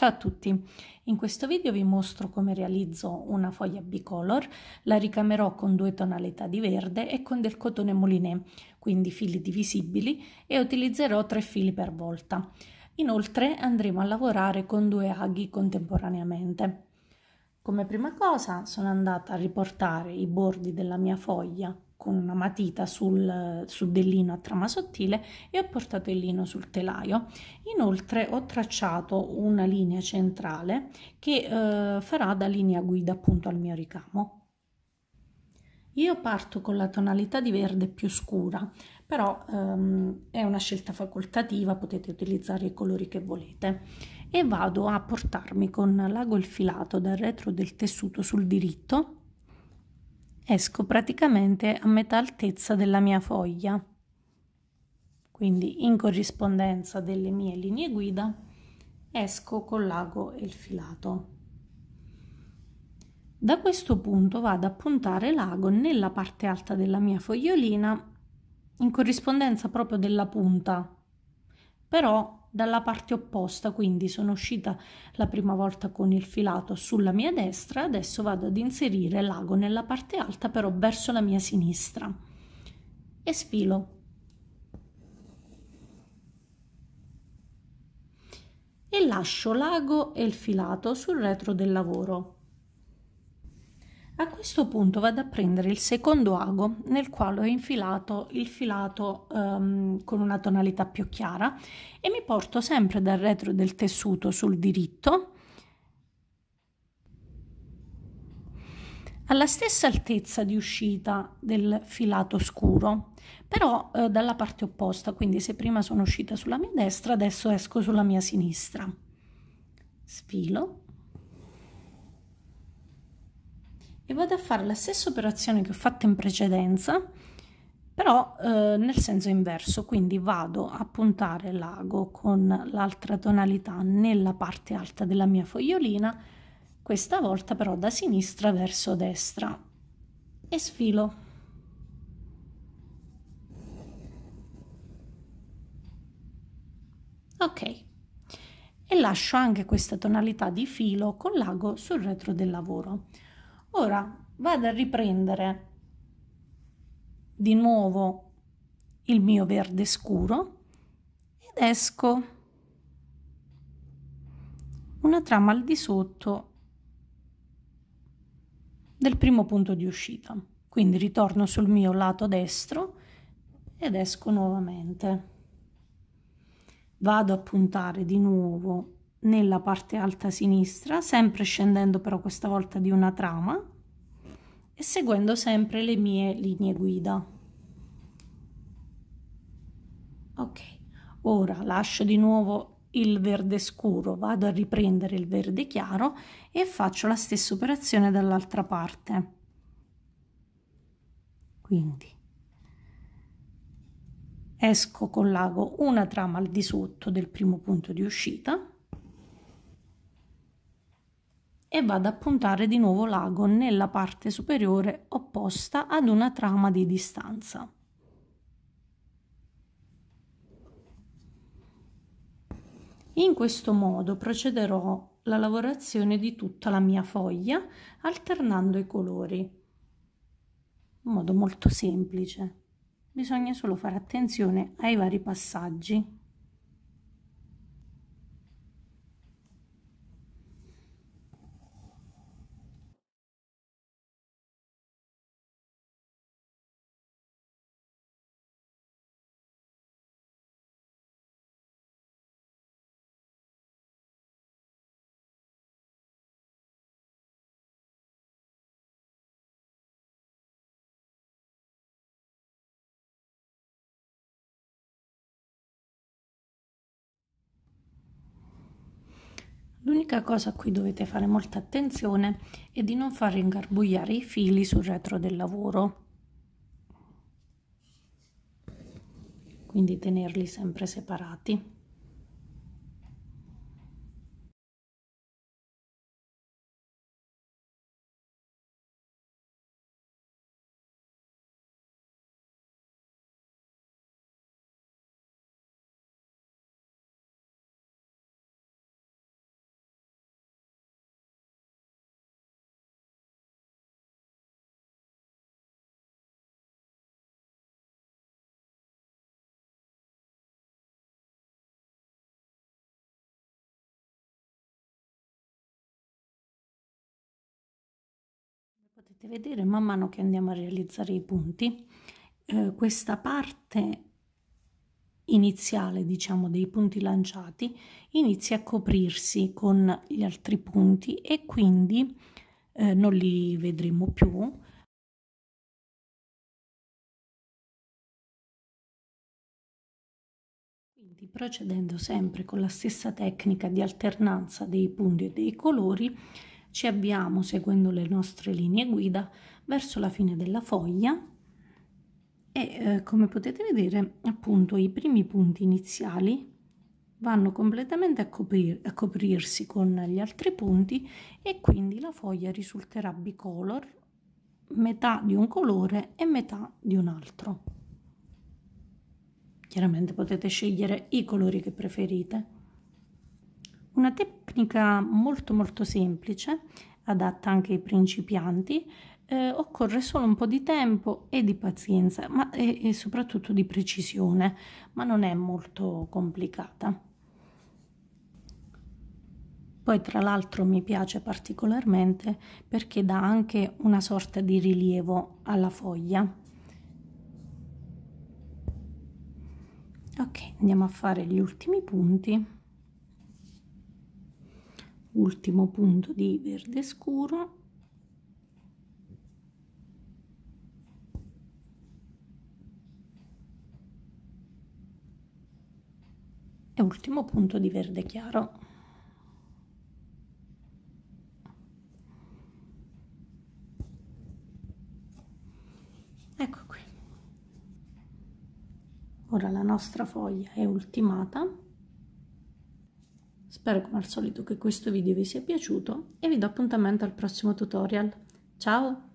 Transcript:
Ciao a tutti! In questo video vi mostro come realizzo una foglia bicolor, la ricamerò con due tonalità di verde e con del cotone moulinet, quindi fili divisibili, e utilizzerò tre fili per volta. Inoltre andremo a lavorare con due aghi contemporaneamente. Come prima cosa sono andata a riportare i bordi della mia foglia con una matita sul, su del lino a trama sottile e ho portato il lino sul telaio. Inoltre ho tracciato una linea centrale che eh, farà da linea guida appunto al mio ricamo. Io parto con la tonalità di verde più scura, però ehm, è una scelta facoltativa, potete utilizzare i colori che volete. E vado a portarmi con l'ago il filato dal retro del tessuto sul diritto esco praticamente a metà altezza della mia foglia. Quindi in corrispondenza delle mie linee guida esco con l'ago e il filato. Da questo punto vado a puntare l'ago nella parte alta della mia fogliolina in corrispondenza proprio della punta, però dalla parte opposta, quindi sono uscita la prima volta con il filato sulla mia destra, adesso vado ad inserire l'ago nella parte alta però verso la mia sinistra e sfilo. E lascio l'ago e il filato sul retro del lavoro. A questo punto vado a prendere il secondo ago nel quale ho infilato il filato um, con una tonalità più chiara e mi porto sempre dal retro del tessuto sul diritto alla stessa altezza di uscita del filato scuro, però eh, dalla parte opposta, quindi se prima sono uscita sulla mia destra, adesso esco sulla mia sinistra. Sfilo. e vado a fare la stessa operazione che ho fatto in precedenza però eh, nel senso inverso quindi vado a puntare l'ago con l'altra tonalità nella parte alta della mia fogliolina questa volta però da sinistra verso destra e sfilo ok e lascio anche questa tonalità di filo con l'ago sul retro del lavoro Ora vado a riprendere di nuovo il mio verde scuro ed esco una trama al di sotto del primo punto di uscita. Quindi ritorno sul mio lato destro ed esco nuovamente. Vado a puntare di nuovo nella parte alta sinistra, sempre scendendo però questa volta di una trama e seguendo sempre le mie linee guida. Ok, ora lascio di nuovo il verde scuro, vado a riprendere il verde chiaro e faccio la stessa operazione dall'altra parte. Quindi esco con l'ago una trama al di sotto del primo punto di uscita e vado a puntare di nuovo l'ago nella parte superiore opposta ad una trama di distanza. In questo modo procederò la lavorazione di tutta la mia foglia alternando i colori in modo molto semplice. Bisogna solo fare attenzione ai vari passaggi. L'unica cosa a cui dovete fare molta attenzione è di non far ingarbugliare i fili sul retro del lavoro. Quindi tenerli sempre separati. potete vedere man mano che andiamo a realizzare i punti eh, questa parte iniziale diciamo dei punti lanciati inizia a coprirsi con gli altri punti e quindi eh, non li vedremo più quindi procedendo sempre con la stessa tecnica di alternanza dei punti e dei colori ci abbiamo, seguendo le nostre linee guida, verso la fine della foglia e eh, come potete vedere appunto i primi punti iniziali vanno completamente a, coprir a coprirsi con gli altri punti e quindi la foglia risulterà bicolor, metà di un colore e metà di un altro. Chiaramente potete scegliere i colori che preferite. Una tecnica molto molto semplice, adatta anche ai principianti, eh, occorre solo un po' di tempo e di pazienza, ma e, e soprattutto di precisione, ma non è molto complicata. Poi tra l'altro mi piace particolarmente perché dà anche una sorta di rilievo alla foglia. Ok, andiamo a fare gli ultimi punti ultimo punto di verde scuro e ultimo punto di verde chiaro ecco qui ora la nostra foglia è ultimata Spero come al solito che questo video vi sia piaciuto e vi do appuntamento al prossimo tutorial. Ciao!